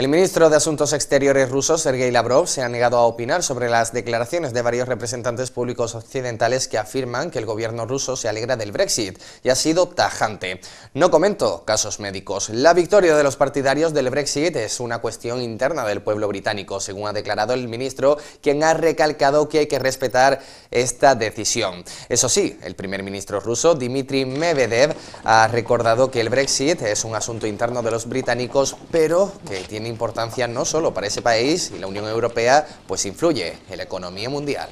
El ministro de Asuntos Exteriores ruso, Sergei Lavrov, se ha negado a opinar sobre las declaraciones de varios representantes públicos occidentales que afirman que el gobierno ruso se alegra del Brexit y ha sido tajante. No comento casos médicos. La victoria de los partidarios del Brexit es una cuestión interna del pueblo británico, según ha declarado el ministro, quien ha recalcado que hay que respetar esta decisión. Eso sí, el primer ministro ruso, Dmitry Medvedev, ha recordado que el Brexit es un asunto interno de los británicos, pero que tiene importancia no solo para ese país y la Unión Europea, pues influye en la economía mundial.